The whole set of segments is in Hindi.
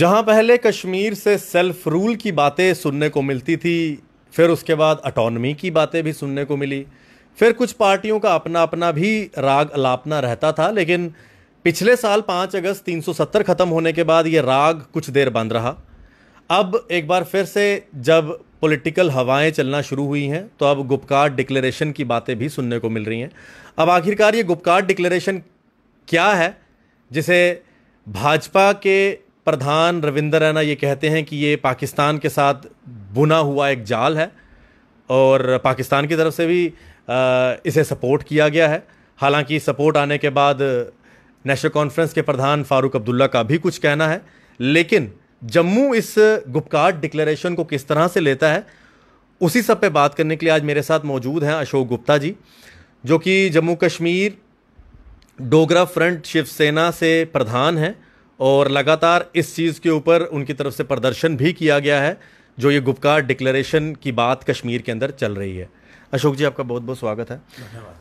जहां पहले कश्मीर से सेल्फ रूल की बातें सुनने को मिलती थी फिर उसके बाद अटोनमी की बातें भी सुनने को मिली फिर कुछ पार्टियों का अपना अपना भी राग अलापना रहता था लेकिन पिछले साल पाँच अगस्त 370 ख़त्म होने के बाद ये राग कुछ देर बंद रहा अब एक बार फिर से जब पॉलिटिकल हवाएं चलना शुरू हुई हैं तो अब गुपकार डिक्लेरेशन की बातें भी सुनने को मिल रही हैं अब आखिरकार ये गुपकार डिक्लेरेशन क्या है जिसे भाजपा के प्रधान रविंदर रैना ये कहते हैं कि ये पाकिस्तान के साथ बुना हुआ एक जाल है और पाकिस्तान की तरफ से भी इसे सपोर्ट किया गया है हालांकि सपोर्ट आने के बाद नेशनल कॉन्फ्रेंस के प्रधान फारूक अब्दुल्ला का भी कुछ कहना है लेकिन जम्मू इस गुप्काट डिक्लेरेशन को किस तरह से लेता है उसी सब पे बात करने के लिए आज मेरे साथ मौजूद हैं अशोक गुप्ता जी जो कि जम्मू कश्मीर डोगरा फ्रंट शिवसेना से प्रधान हैं और लगातार इस चीज़ के ऊपर उनकी तरफ से प्रदर्शन भी किया गया है जो ये गुप्कार डिक्लेरेशन की बात कश्मीर के अंदर चल रही है अशोक जी आपका बहुत बहुत स्वागत है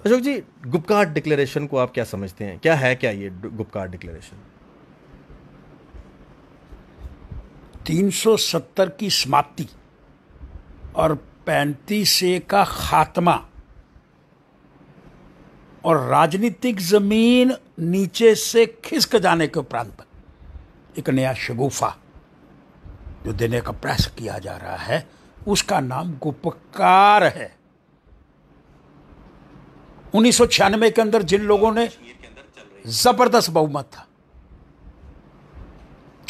अशोक जी गुप्कार डिक्लेरेशन को आप क्या समझते हैं क्या है क्या ये गुप्कार डिक्लेरेशन 370 की समाप्ति और पैंतीस ए का खात्मा और राजनीतिक जमीन नीचे से खिसक जाने के उपरांत एक नया शगुफा जो देने का प्रयास किया जा रहा है उसका नाम गुपकार है उन्नीस के अंदर जिन लोगों ने जबरदस्त बहुमत था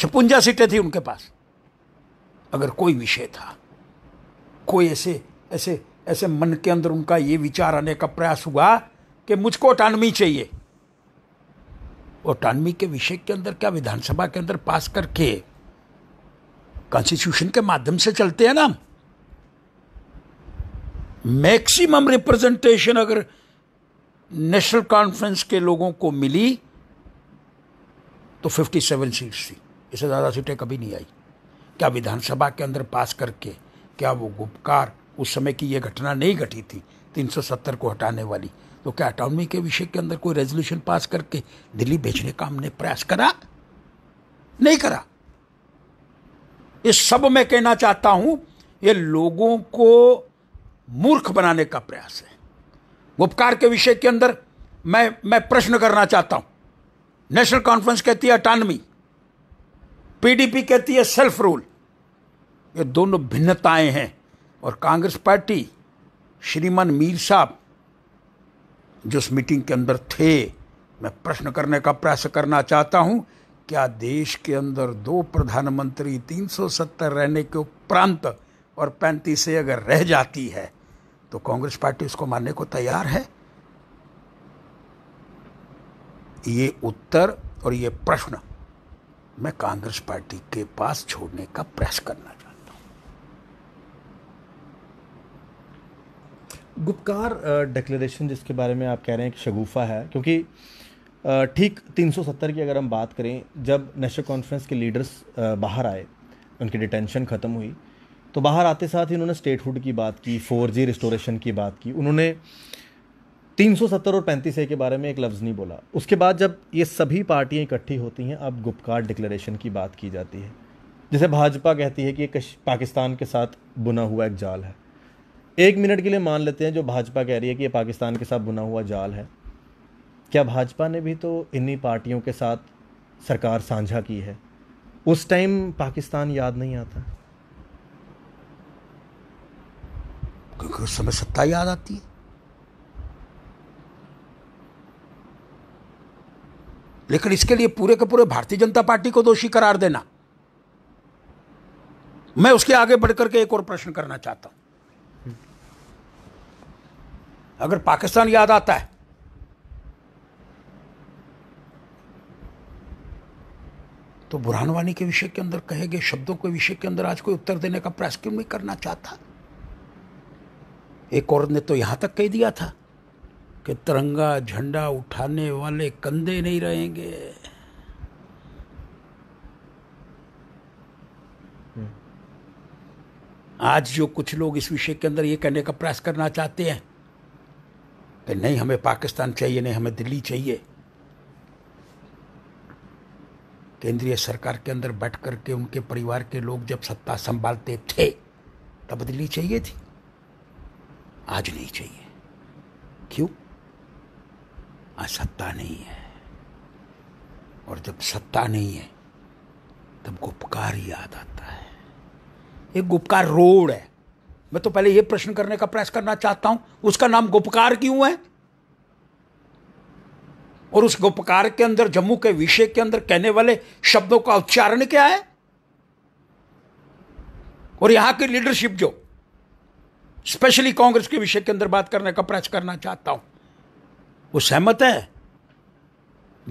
छपुंजा सीटें थी उनके पास अगर कोई विषय था कोई ऐसे ऐसे ऐसे मन के अंदर उनका ये विचार आने का प्रयास हुआ कि मुझको अटानमी चाहिए ऑटोनमी के विषय के अंदर क्या विधानसभा के अंदर पास करके कॉन्स्टिट्यूशन के माध्यम से चलते हैं ना मैक्सिमम रिप्रेजेंटेशन अगर नेशनल कॉन्फ्रेंस के लोगों को मिली तो 57 सेवन सीट्स थी इससे ज़्यादा सीटें कभी नहीं आई क्या विधानसभा के अंदर पास करके क्या वो गुप्कार उस समय की ये घटना नहीं घटी थी 370 को हटाने वाली तो क्या अटॉर्नी के विषय के अंदर कोई रेजोल्यूशन पास करके दिल्ली भेजने का हमने प्रयास करा नहीं करा इस सब मैं कहना चाहता हूं ये लोगों को मूर्ख बनाने का प्रयास है उपकार के विषय के अंदर मैं मैं प्रश्न करना चाहता हूं नेशनल कॉन्फ्रेंस कहती है अटानमी पीडीपी कहती है सेल्फ रूल ये दोनों भिन्नताएं हैं और कांग्रेस पार्टी श्रीमान मीर साहब जो उस मीटिंग के अंदर थे मैं प्रश्न करने का प्रयास करना चाहता हूं क्या देश के अंदर दो प्रधानमंत्री 370 रहने के उपरांत और पैंतीस से अगर रह जाती है तो कांग्रेस पार्टी उसको मानने को तैयार है ये उत्तर और ये प्रश्न मैं कांग्रेस पार्टी के पास छोड़ने का प्रयास करना गुपकार डिक्लेरेशन जिसके बारे में आप कह रहे हैं कि शगुफा है क्योंकि ठीक 370 की अगर हम बात करें जब नेशनल कॉन्फ्रेंस के लीडर्स बाहर आए उनकी डिटेंशन ख़त्म हुई तो बाहर आते साथ ही उन्होंने स्टेटहुड की बात की फोर जी रिस्टोरेशन की बात की उन्होंने 370 और पैंतीस ए के बारे में एक लफ्ज़ नहीं बोला उसके बाद जब ये सभी पार्टियाँ इकट्ठी होती हैं अब गुपकार डिक्लेरेशन की बात की जाती है जैसे भाजपा कहती है कि ये पाकिस्तान के साथ बुना हुआ एक जाल है एक मिनट के लिए मान लेते हैं जो भाजपा कह रही है कि ये पाकिस्तान के साथ बुना हुआ जाल है क्या भाजपा ने भी तो इन्हीं पार्टियों के साथ सरकार साझा की है उस टाइम पाकिस्तान याद नहीं आता क्योंकि उस समय सत्ता याद आती है लेकिन इसके लिए पूरे के पूरे भारतीय जनता पार्टी को दोषी करार देना मैं उसके आगे बढ़कर के एक और प्रश्न करना चाहता हूं अगर पाकिस्तान याद आता है तो बुरहानवानी के विषय के अंदर कहे गए शब्दों के विषय के अंदर आज कोई उत्तर देने का प्रयास क्यों नहीं करना चाहता एक औरत ने तो यहां तक कह दिया था कि तिरंगा झंडा उठाने वाले कंधे नहीं रहेंगे हम्म। आज जो कुछ लोग इस विषय के अंदर ये कहने का प्रयास करना चाहते हैं कि नहीं हमें पाकिस्तान चाहिए नहीं हमें दिल्ली चाहिए केंद्रीय सरकार के अंदर बैठ कर के उनके परिवार के लोग जब सत्ता संभालते थे तब दिल्ली चाहिए थी आज नहीं चाहिए क्यों आज सत्ता नहीं है और जब सत्ता नहीं है तब गुपकार याद आता है एक गुपकार रोड है मैं तो पहले यह प्रश्न करने का प्रयास करना चाहता हूं उसका नाम गोपकार क्यों है और उस गोपकार के अंदर जम्मू के विषय के अंदर कहने वाले शब्दों का उच्चारण क्या है और यहां की लीडरशिप जो स्पेशली कांग्रेस के विषय के अंदर बात करने का प्रयास करना चाहता हूं वो सहमत है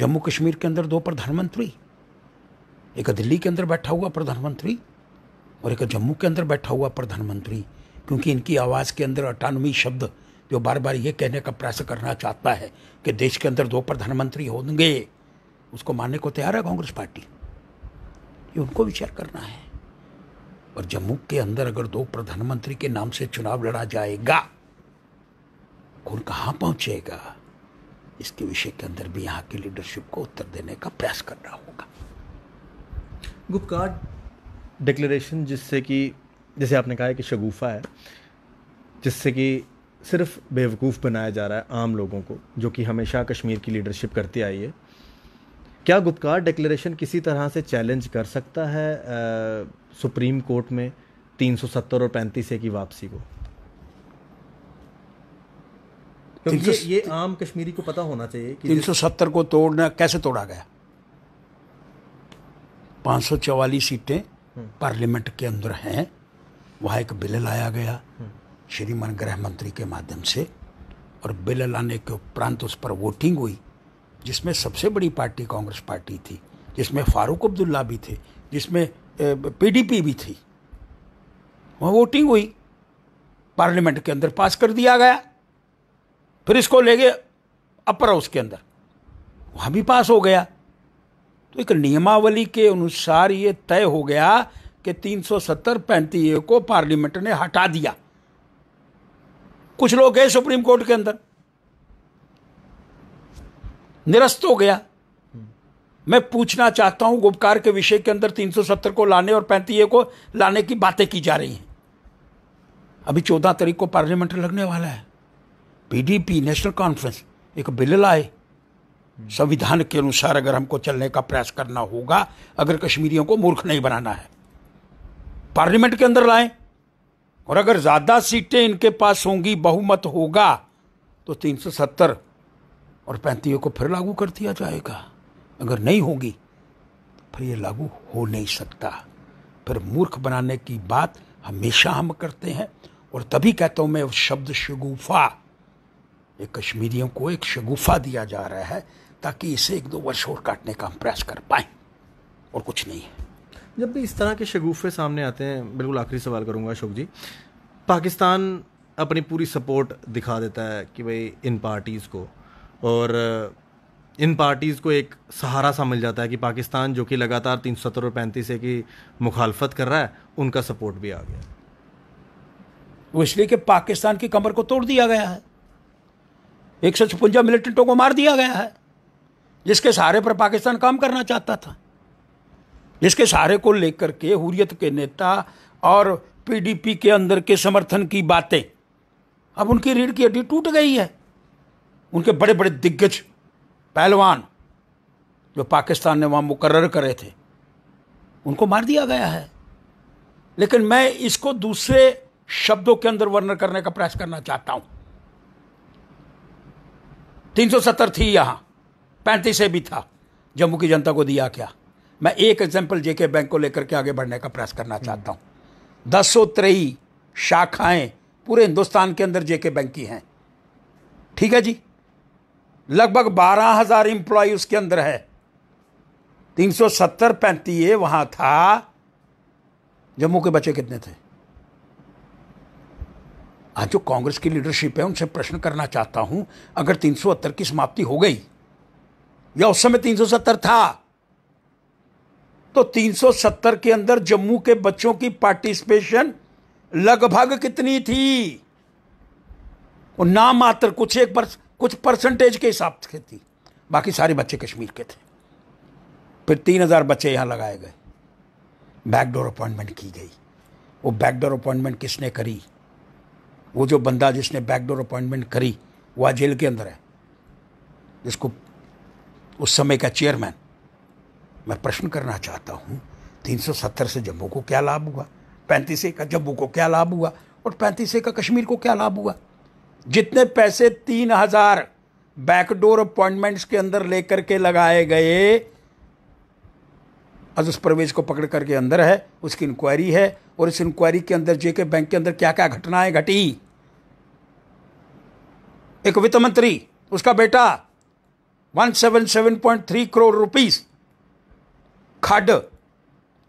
जम्मू कश्मीर के अंदर दो प्रधानमंत्री एक दिल्ली के अंदर बैठा हुआ प्रधानमंत्री और एक जम्मू के अंदर बैठा हुआ प्रधानमंत्री क्योंकि इनकी आवाज़ के अंदर अटानमी शब्द जो बार बार ये कहने का प्रयास करना चाहता है कि देश के अंदर दो प्रधानमंत्री होंगे उसको मानने को तैयार है कांग्रेस पार्टी ये उनको विचार करना है और जम्मू के अंदर अगर दो प्रधानमंत्री के नाम से चुनाव लड़ा जाएगा कौन कहाँ पहुँचेगा इसके विषय के अंदर भी यहाँ की लीडरशिप को उत्तर देने का प्रयास करना होगा गुप्कार डिक्लेरेशन जिससे कि जैसे आपने कहा है कि शगुफ़ा है जिससे कि सिर्फ बेवकूफ़ बनाया जा रहा है आम लोगों को जो कि हमेशा कश्मीर की लीडरशिप करती आई है क्या गुप्तकार डिक्लेरेशन किसी तरह से चैलेंज कर सकता है आ, सुप्रीम कोर्ट में 370 और 35 ए की वापसी को क्योंकि ये, ये आम कश्मीरी को पता होना चाहिए कि 370 को तोड़ना कैसे तोड़ा गया 544 सीटें हम्म। पार्लियामेंट के अंदर हैं वहाँ एक बिल लाया गया श्रीमान गृह मंत्री के माध्यम से और बिल लाने के उपरांत उस पर वोटिंग हुई जिसमें सबसे बड़ी पार्टी कांग्रेस पार्टी थी जिसमें फारूक अब्दुल्ला भी थे जिसमें पीडीपी भी थी वहाँ वोटिंग हुई पार्लियामेंट के अंदर पास कर दिया गया फिर इसको ले गए अपर हाउस के अंदर वहाँ भी पास हो गया तो एक नियमावली के अनुसार ये तय हो गया कि 370 पैंती ए को पार्लियामेंट ने हटा दिया कुछ लोग गए सुप्रीम कोर्ट के अंदर निरस्त हो गया मैं पूछना चाहता हूं गुपकार के विषय के अंदर 370 को लाने और पैंती ए को लाने की बातें की जा रही हैं अभी चौदह तारीख को पार्लियामेंट लगने वाला है पीडीपी नेशनल कॉन्फ्रेंस एक बिल लाए संविधान के अनुसार अगर हमको चलने का प्रयास करना होगा अगर कश्मीरियों को मूर्ख नहीं बनाना है पार्लियामेंट के अंदर लाएं और अगर ज़्यादा सीटें इनके पास होंगी बहुमत होगा तो 370 और पैंतीस को फिर लागू कर दिया जाएगा अगर नहीं होगी तो फिर ये लागू हो नहीं सकता फिर मूर्ख बनाने की बात हमेशा हम करते हैं और तभी कहता हूँ मैं शब्द शगुफा एक कश्मीरियों को एक शगुफा दिया जा रहा है ताकि इसे एक दो वर्ष और काटने का हम प्रयास कर पाए और कुछ नहीं है जब भी इस तरह के शगुफे सामने आते हैं बिल्कुल आखिरी सवाल करूँगा अशोक जी पाकिस्तान अपनी पूरी सपोर्ट दिखा देता है कि भाई इन पार्टीज़ को और इन पार्टीज़ को एक सहारा सा मिल जाता है कि पाकिस्तान जो कि लगातार तीन सौ सत्तर और पैंतीस है की मुखालफत कर रहा है उनका सपोर्ट भी आ गया वो इसलिए कि पाकिस्तान की कमर को तोड़ दिया गया है एक सौ छपंजा मिलिटेंटों को मार दिया गया है जिसके सहारे पर पाकिस्तान काम करना चाहता था इसके सहारे को लेकर के हुरियत के नेता और पीडीपी के अंदर के समर्थन की बातें अब उनकी रीढ़ की हड्डी टूट गई है उनके बड़े बड़े दिग्गज पहलवान जो पाकिस्तान ने वहाँ मुकर्र करे थे उनको मार दिया गया है लेकिन मैं इसको दूसरे शब्दों के अंदर वर्णन करने का प्रयास करना चाहता हूं 370 थी यहां पैंतीस भी था जम्मू की जनता को दिया क्या मैं एक एग्जाम्पल जेके बैंक को लेकर के आगे बढ़ने का प्रयास करना हम्म। चाहता हूँ दस सौ त्रेई शाखाएं पूरे हिंदुस्तान के अंदर जेके बैंक की हैं ठीक है जी लगभग बारह हजार एम्प्लॉय उसके अंदर है तीन सौ सत्तर पैंती ये था जम्मू के बच्चे कितने थे आज जो कांग्रेस की लीडरशिप है उनसे प्रश्न करना चाहता हूं अगर तीन सौ की समाप्ति हो गई या उस समय तीन सौ सत्तर था तो 370 के अंदर जम्मू के बच्चों की पार्टिसिपेशन लगभग कितनी थी और ना मात्र कुछ एक पर, कुछ परसेंटेज के हिसाब से थी बाकी सारे बच्चे कश्मीर के थे फिर तीन हज़ार बच्चे यहाँ लगाए गए बैकडोर अपॉइंटमेंट की गई वो बैकडोर अपॉइंटमेंट किसने करी वो जो बंदा जिसने बैकडोर अपॉइंटमेंट करी वह जेल के अंदर है जिसको उस समय का चेयरमैन मैं प्रश्न करना चाहता हूँ 370 से जम्मू को क्या लाभ हुआ पैंतीस का जम्मू को क्या लाभ हुआ और पैंतीस का कश्मीर को क्या लाभ हुआ जितने पैसे तीन हजार बैकडोर अपॉइंटमेंट्स के अंदर लेकर के लगाए गए आज उस प्रवेश को पकड़ करके अंदर है उसकी इंक्वायरी है और इस इंक्वायरी के अंदर जेके बैंक के अंदर क्या क्या घटनाएं घटी एक वित्त मंत्री उसका बेटा 177.3 करोड़ रुपीस खड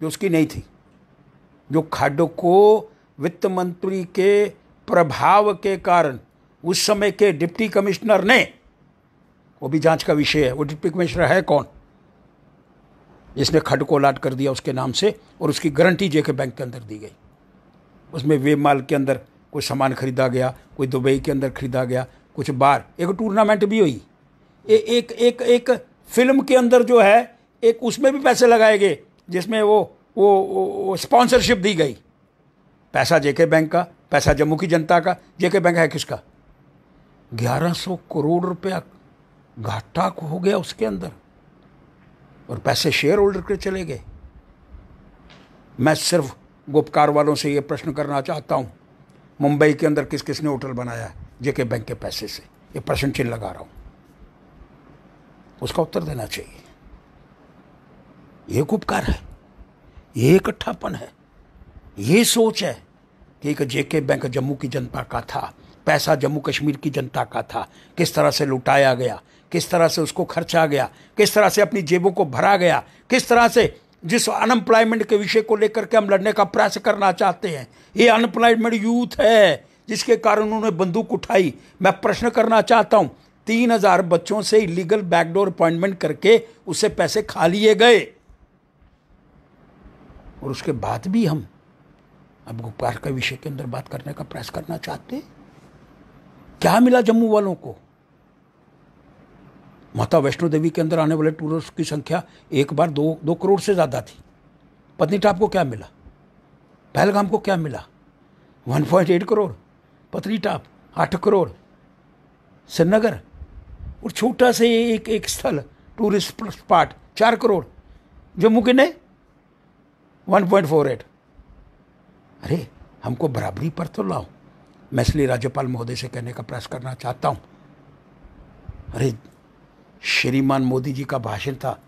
जो उसकी नहीं थी जो खड को वित्त मंत्री के प्रभाव के कारण उस समय के डिप्टी कमिश्नर ने वो भी जांच का विषय है वो डिप्टी कमिश्नर है कौन जिसने खड को अलाट कर दिया उसके नाम से और उसकी गारंटी जेके बैंक के अंदर दी गई उसमें वे माल के अंदर कोई सामान खरीदा गया कोई दुबई के अंदर खरीदा गया कुछ बार एक टूर्नामेंट भी हुई ए, एक एक एक फिल्म के अंदर जो है एक उसमें भी पैसे लगाए गए जिसमें वो वो, स्पॉन्सरशिप दी गई पैसा जेके बैंक का पैसा जम्मू की जनता का जेके बैंक है किसका 1100 करोड़ रुपया घाटा हो गया उसके अंदर और पैसे शेयर होल्डर के चले गए मैं सिर्फ गुपकार वालों से ये प्रश्न करना चाहता हूँ मुंबई के अंदर किस किसने होटल बनाया जेके बैंक के पैसे से ये प्रश्न चिन्ह लगा रहा हूँ उसका उत्तर देना चाहिए एक उपकार है ये इकट्ठापन है ये सोच है कि एक जेके बैंक जम्मू की जनता का था पैसा जम्मू कश्मीर की जनता का था किस तरह से लुटाया गया किस तरह से उसको खर्चा गया किस तरह से अपनी जेबों को भरा गया किस तरह से जिस अनएम्प्लॉयमेंट के विषय को लेकर के हम लड़ने का प्रयास करना चाहते हैं ये अनएम्प्लॉयमेंट यूथ है जिसके कारण उन्होंने बंदूक उठाई मैं प्रश्न करना चाहता हूँ तीन हज़ार बच्चों से इलीगल बैकडोर अपॉइंटमेंट करके उससे पैसे खा लिए गए और उसके बाद भी हम अब गोपाल के विषय के अंदर बात करने का प्रयास करना चाहते क्या मिला जम्मू वालों को माता वैष्णो देवी के अंदर आने वाले टूरिस्ट की संख्या एक बार दो दो करोड़ से ज़्यादा थी पत्नीटॉप को क्या मिला पहलगाम को क्या मिला 1.8 करोड़ पत्नीटॉप आठ करोड़ श्रीनगर और छोटा से एक एक स्थल टूरिस्ट स्पॉट चार करोड़ जम्मू के नए 1.48 अरे हमको बराबरी पर तो लाओ मैं इसलिए राज्यपाल महोदय से कहने का प्रयास करना चाहता हूँ अरे श्रीमान मोदी जी का भाषण था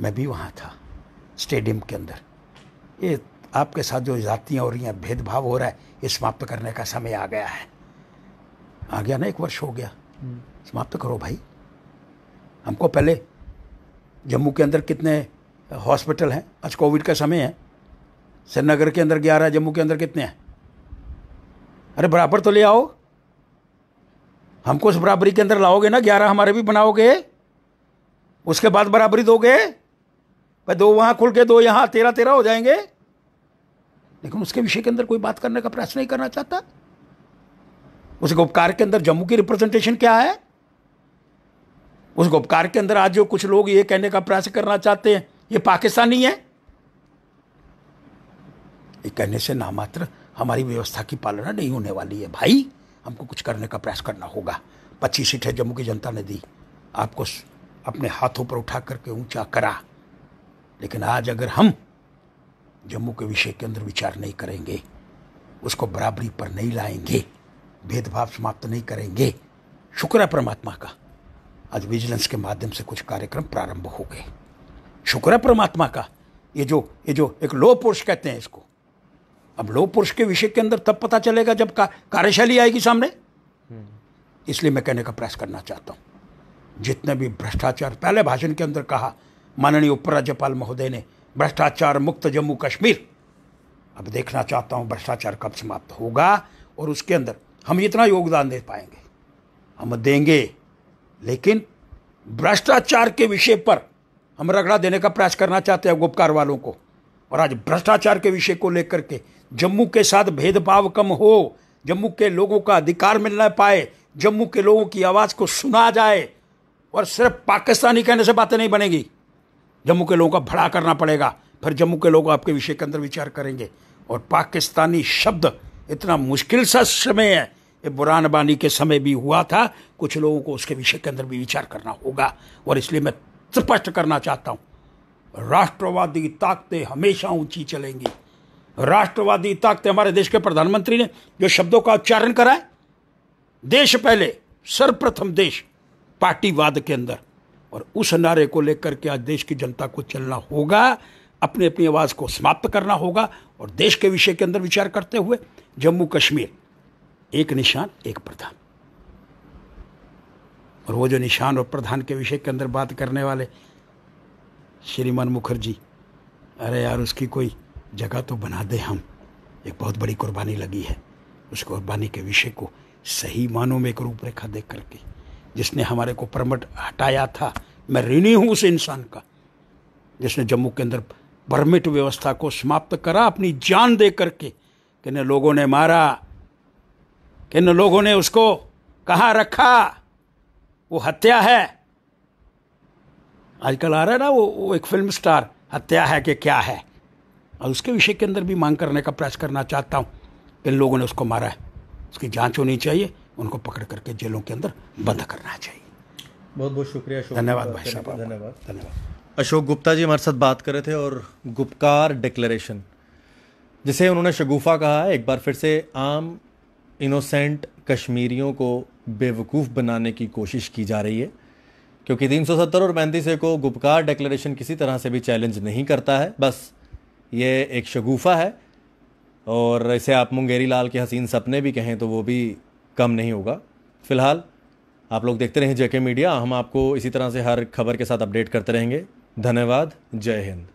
मैं भी वहाँ था स्टेडियम के अंदर ये आपके साथ जो जातियाँ हो रही हैं भेदभाव हो रहा है ये समाप्त करने का समय आ गया है आ गया ना एक वर्ष हो गया हम्म। समाप्त करो भाई हमको पहले जम्मू के अंदर कितने हॉस्पिटल हैं आज कोविड का समय है श्रीनगर के अंदर ग्यारह जम्मू के अंदर कितने हैं अरे बराबर तो ले आओ हमको उस बराबरी के अंदर लाओगे ना ग्यारह हमारे भी बनाओगे उसके बाद बराबरी दोगे भाई दो वहाँ खुल के दो यहाँ तेरह तेरह हो जाएंगे लेकिन उसके विषय के अंदर कोई बात करने का प्रयास नहीं करना चाहता उस गोपकार के अंदर जम्मू की रिप्रेजेंटेशन क्या है उस गोपकार के अंदर आज जो कुछ लोग ये कहने का प्रयास करना चाहते हैं ये पाकिस्तानी है ये कहने से नामात्र हमारी व्यवस्था की पालना नहीं होने वाली है भाई हमको कुछ करने का प्रयास करना होगा पच्चीस सीटें जम्मू की जनता ने दी आपको अपने हाथों पर उठा करके ऊंचा करा लेकिन आज अगर हम जम्मू के विषय के अंदर विचार नहीं करेंगे उसको बराबरी पर नहीं लाएंगे भेदभाव समाप्त नहीं करेंगे शुक्र है परमात्मा का आज विजिलेंस के माध्यम से कुछ कार्यक्रम प्रारंभ हो गए शुक्र है परमात्मा का ये जो ये जो एक लो पुरुष कहते हैं इसको अब लोह पुरुष के विषय के अंदर तब पता चलेगा जब का, कार्यशैली आएगी सामने इसलिए मैं कहने का प्रयास करना चाहता हूँ जितने भी भ्रष्टाचार पहले भाषण के अंदर कहा माननीय उपराज्यपाल महोदय ने भ्रष्टाचार मुक्त जम्मू कश्मीर अब देखना चाहता हूँ भ्रष्टाचार कब समाप्त होगा और उसके अंदर हम इतना योगदान दे पाएंगे हम देंगे लेकिन भ्रष्टाचार के विषय पर हम रगड़ा देने का प्रयास करना चाहते हैं गुपकार वालों को और आज भ्रष्टाचार के विषय को लेकर के जम्मू के साथ भेदभाव कम हो जम्मू के लोगों का अधिकार मिलना पाए जम्मू के लोगों की आवाज़ को सुना जाए और सिर्फ पाकिस्तानी कहने से बातें नहीं बनेगी जम्मू के लोगों का भड़ा करना पड़ेगा फिर जम्मू के लोग आपके विषय के अंदर विचार करेंगे और पाकिस्तानी शब्द इतना मुश्किल सा समय है ये बानी के समय भी हुआ था कुछ लोगों को उसके विषय के अंदर भी विचार करना होगा और इसलिए मैं स्पष्ट करना चाहता हूँ राष्ट्रवादी ताकतें हमेशा ऊंची चलेंगी राष्ट्रवादी ताकतें हमारे देश के प्रधानमंत्री ने जो शब्दों का उच्चारण कराए देश पहले सर्वप्रथम देश पार्टीवाद के अंदर और उस नारे को लेकर के आज देश की जनता को चलना होगा अपने अपनी आवाज़ को समाप्त करना होगा और देश के विषय के अंदर विचार करते हुए जम्मू कश्मीर एक निशान एक प्रधान और वो जो निशान और प्रधान के विषय के अंदर बात करने वाले श्रीमान मुखर्जी अरे यार उसकी कोई जगह तो बना दे हम एक बहुत बड़ी कुर्बानी लगी है उस कुर्बानी के विषय को सही मानों में एक रूपरेखा देख करके जिसने हमारे को परमट हटाया था मैं ऋणी हूँ उस इंसान का जिसने जम्मू के अंदर परमिट व्यवस्था को समाप्त करा अपनी जान दे करके किन लोगों ने मारा किन लोगों ने उसको कहाँ रखा वो हत्या है आजकल आ रहा है ना वो, वो एक फिल्म स्टार हत्या है कि क्या है और उसके विषय के अंदर भी मांग करने का प्रयास करना चाहता हूँ इन लोगों ने उसको मारा है उसकी जाँच होनी चाहिए उनको पकड़ करके जेलों के अंदर बंद करना चाहिए बहुत बहुत शुक्रिया धन्यवाद भाई साहब धन्यवाद धन्यवाद अशोक गुप्ता जी हमारे साथ बात कर रहे थे और गुप्कार डिक्लेरेशन जिसे उन्होंने शगुफा कहा है एक बार फिर से आम इनोसेंट कश्मीरियों को बेवकूफ़ बनाने की कोशिश की जा रही है क्योंकि 370 और पैंतीस को गुपकार डिक्लेरेशन किसी तरह से भी चैलेंज नहीं करता है बस ये एक शगुफा है और इसे आप मुंगेरी लाल के हसीन सपने भी कहें तो वो भी कम नहीं होगा फिलहाल आप लोग देखते रहें जेके मीडिया हम आपको इसी तरह से हर खबर के साथ अपडेट करते रहेंगे धन्यवाद जय हिंद